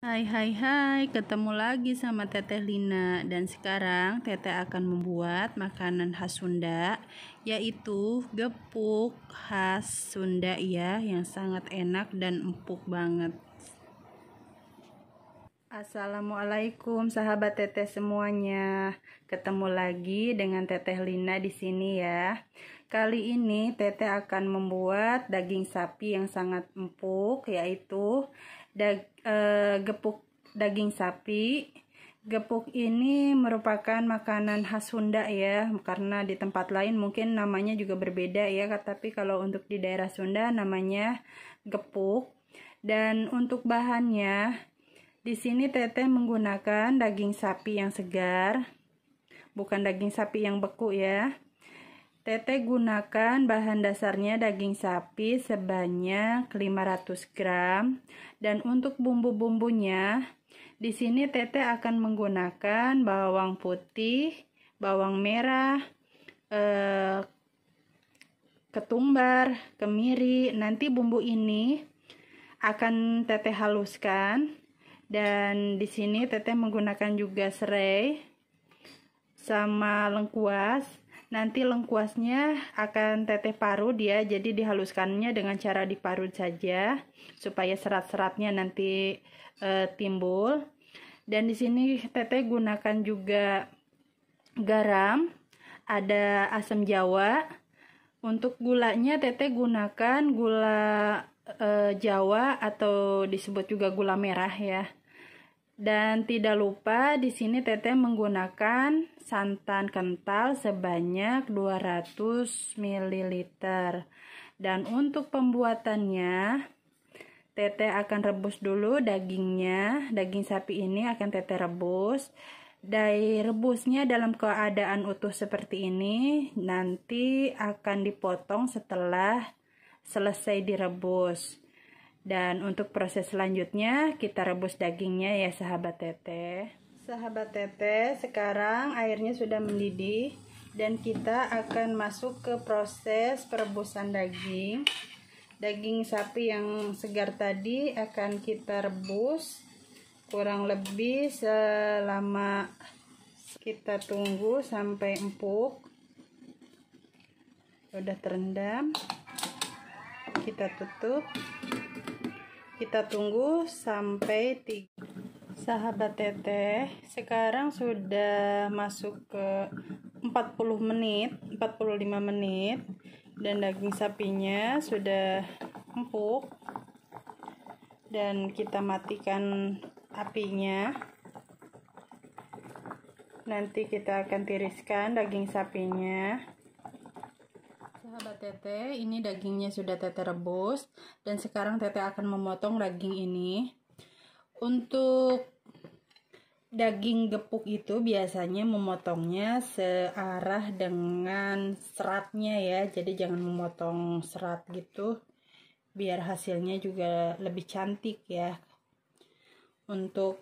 Hai hai hai, ketemu lagi sama Teteh Lina dan sekarang Teteh akan membuat makanan khas Sunda yaitu gepuk khas Sunda ya yang sangat enak dan empuk banget. Assalamualaikum sahabat Teteh semuanya. Ketemu lagi dengan Teteh Lina di sini ya. Kali ini Teteh akan membuat daging sapi yang sangat empuk yaitu daging uh, gepuk daging sapi. Gepuk ini merupakan makanan khas Sunda ya, karena di tempat lain mungkin namanya juga berbeda ya, tapi kalau untuk di daerah Sunda namanya gepuk. Dan untuk bahannya, di sini teteh menggunakan daging sapi yang segar, bukan daging sapi yang beku ya. Tete gunakan bahan dasarnya daging sapi sebanyak 500 gram dan untuk bumbu-bumbunya di sini Tete akan menggunakan bawang putih, bawang merah, eh, ketumbar, kemiri. Nanti bumbu ini akan Tete haluskan dan di sini Tete menggunakan juga serai sama lengkuas Nanti lengkuasnya akan teteh parut dia jadi dihaluskannya dengan cara diparut saja supaya serat-seratnya nanti e, timbul. Dan di sini teteh gunakan juga garam, ada asam jawa. Untuk gulanya teteh gunakan gula e, Jawa atau disebut juga gula merah ya. Dan tidak lupa di sini teteh menggunakan santan kental sebanyak 200 ml. Dan untuk pembuatannya teteh akan rebus dulu dagingnya. Daging sapi ini akan teteh rebus. Dari rebusnya dalam keadaan utuh seperti ini nanti akan dipotong setelah selesai direbus. Dan untuk proses selanjutnya kita rebus dagingnya ya sahabat teteh. Sahabat teteh, sekarang airnya sudah mendidih dan kita akan masuk ke proses perebusan daging. Daging sapi yang segar tadi akan kita rebus kurang lebih selama kita tunggu sampai empuk sudah terendam kita tutup kita tunggu sampai tiga sahabat teteh sekarang sudah masuk ke 40 menit 45 menit dan daging sapinya sudah empuk dan kita matikan apinya nanti kita akan tiriskan daging sapinya tete, ini dagingnya sudah tete rebus dan sekarang tete akan memotong daging ini. Untuk daging gepuk itu biasanya memotongnya searah dengan seratnya ya. Jadi jangan memotong serat gitu biar hasilnya juga lebih cantik ya. Untuk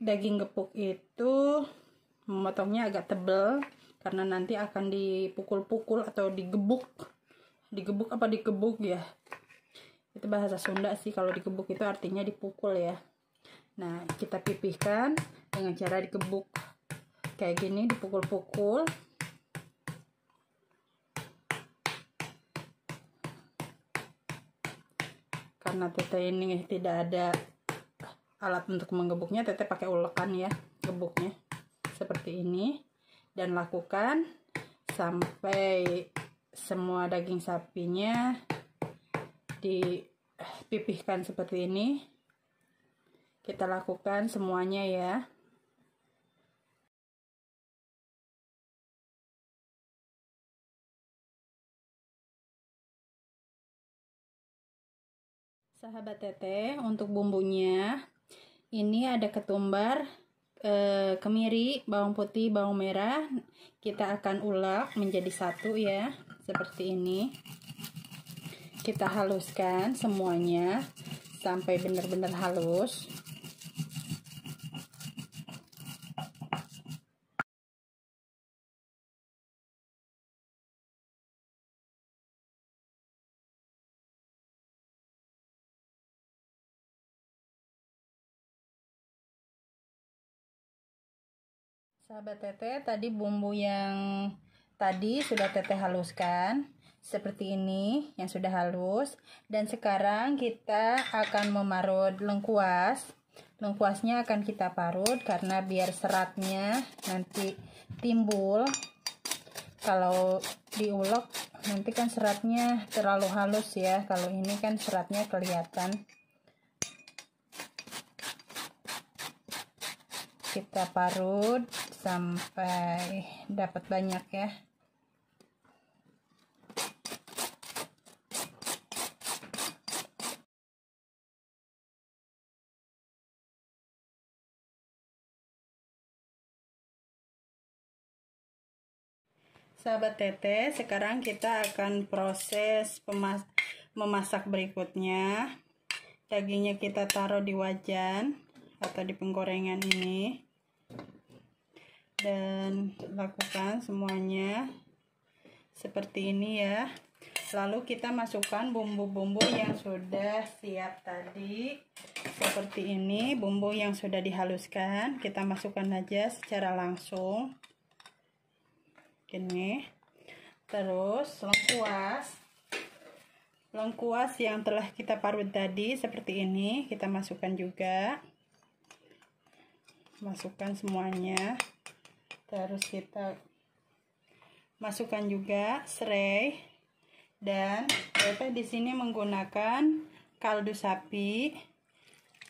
daging gepuk itu memotongnya agak tebel karena nanti akan dipukul-pukul atau digebuk digebuk apa dikebuk ya itu bahasa Sunda sih kalau dikebuk itu artinya dipukul ya nah kita pipihkan dengan cara dikebuk kayak gini dipukul-pukul karena teteh ini tidak ada alat untuk menggebuknya teteh pakai ulekan ya gebuknya seperti ini dan lakukan sampai semua daging sapinya dipipihkan seperti ini kita lakukan semuanya ya sahabat teteh untuk bumbunya ini ada ketumbar Eh, kemiri, bawang putih, bawang merah kita akan ulek menjadi satu ya, seperti ini. Kita haluskan semuanya sampai benar-benar halus. Sahabat teteh, tadi bumbu yang tadi sudah teteh haluskan seperti ini yang sudah halus dan sekarang kita akan memarut lengkuas. Lengkuasnya akan kita parut karena biar seratnya nanti timbul. Kalau diulek nanti kan seratnya terlalu halus ya. Kalau ini kan seratnya kelihatan. Kita parut sampai dapat banyak ya Sahabat Tete, sekarang kita akan proses pemas memasak berikutnya. Dagingnya kita taruh di wajan atau di penggorengan ini dan lakukan semuanya seperti ini ya lalu kita masukkan bumbu-bumbu yang sudah siap tadi seperti ini bumbu yang sudah dihaluskan kita masukkan aja secara langsung gini terus lengkuas lengkuas yang telah kita parut tadi seperti ini kita masukkan juga masukkan semuanya terus kita masukkan juga serai dan kita di sini menggunakan kaldu sapi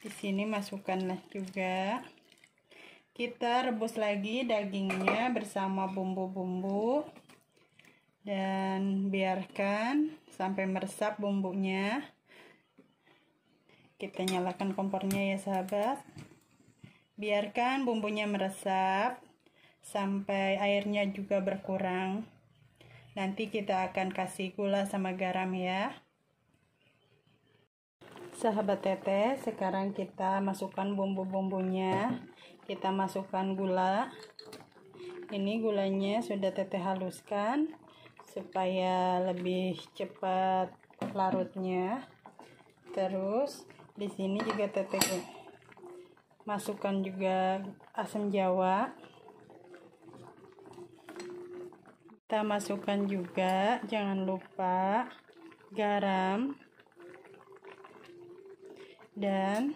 di sini masukkanlah juga kita rebus lagi dagingnya bersama bumbu-bumbu dan biarkan sampai meresap bumbunya kita nyalakan kompornya ya sahabat biarkan bumbunya meresap sampai airnya juga berkurang. Nanti kita akan kasih gula sama garam ya. Sahabat teteh, sekarang kita masukkan bumbu-bumbunya. Kita masukkan gula. Ini gulanya sudah teteh haluskan supaya lebih cepat larutnya. Terus di sini juga teteh masukkan juga asam jawa. kita masukkan juga jangan lupa garam dan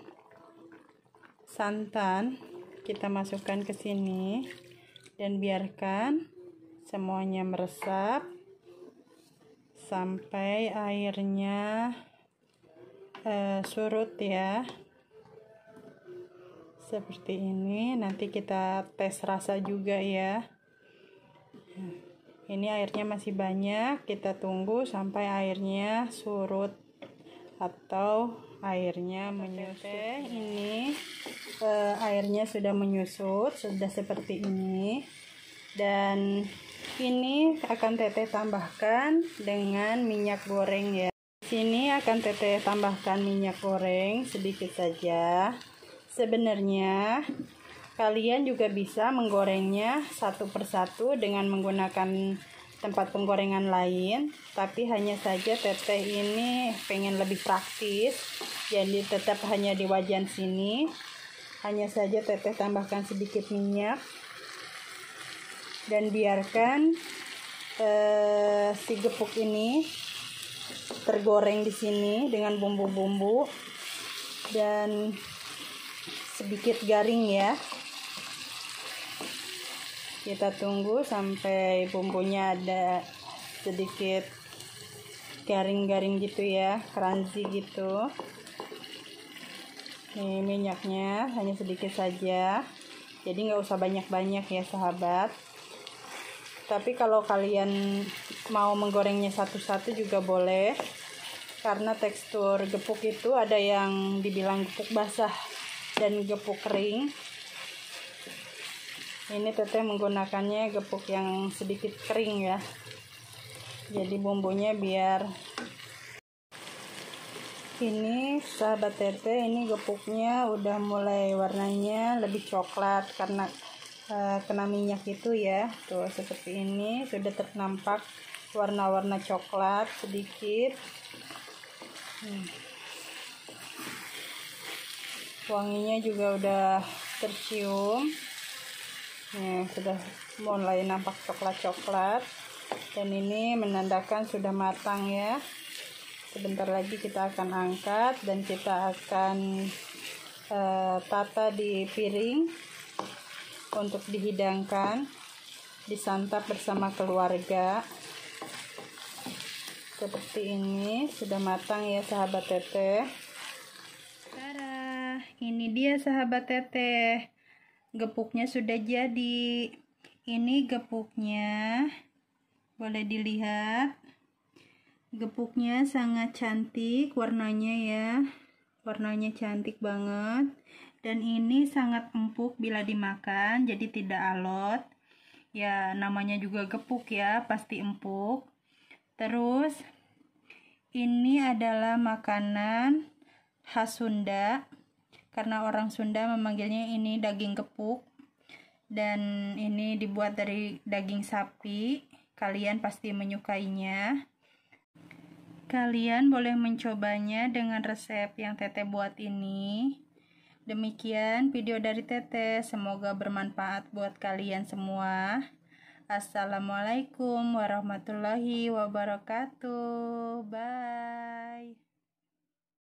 santan kita masukkan ke sini dan biarkan semuanya meresap sampai airnya uh, surut ya seperti ini nanti kita tes rasa juga ya ini airnya masih banyak kita tunggu sampai airnya surut atau airnya menyusut ini eh, airnya sudah menyusut sudah seperti ini dan ini akan teteh tambahkan dengan minyak goreng ya sini akan teteh tambahkan minyak goreng sedikit saja sebenarnya Kalian juga bisa menggorengnya satu persatu dengan menggunakan tempat penggorengan lain tapi hanya saja teteh ini pengen lebih praktis jadi tetap hanya di wajan sini hanya saja teteh tambahkan sedikit minyak dan biarkan eh, si gepuk ini tergoreng di sini dengan bumbu-bumbu dan sedikit garing ya kita tunggu sampai bumbunya ada sedikit garing-garing gitu ya crunchy gitu ini minyaknya hanya sedikit saja jadi nggak usah banyak-banyak ya sahabat tapi kalau kalian mau menggorengnya satu-satu juga boleh karena tekstur gepuk itu ada yang dibilang gepuk basah dan gepuk kering ini teteh menggunakannya gepuk yang sedikit kering ya jadi bumbunya biar ini sahabat teteh ini gepuknya udah mulai warnanya lebih coklat karena uh, kena minyak itu ya tuh seperti ini sudah ternampak warna-warna coklat sedikit hmm. wanginya juga udah tercium Nah sudah mulai nampak coklat-coklat. Dan ini menandakan sudah matang ya. Sebentar lagi kita akan angkat dan kita akan uh, tata di piring untuk dihidangkan, disantap bersama keluarga. Seperti ini, sudah matang ya sahabat teteh. Tara, ini dia sahabat teteh gepuknya sudah jadi ini gepuknya boleh dilihat gepuknya sangat cantik warnanya ya warnanya cantik banget dan ini sangat empuk bila dimakan jadi tidak alot ya namanya juga gepuk ya pasti empuk terus ini adalah makanan khas Sunda karena orang Sunda memanggilnya ini daging kepuk dan ini dibuat dari daging sapi. Kalian pasti menyukainya. Kalian boleh mencobanya dengan resep yang Tete buat ini. Demikian video dari Tete, semoga bermanfaat buat kalian semua. Assalamualaikum warahmatullahi wabarakatuh. Bye.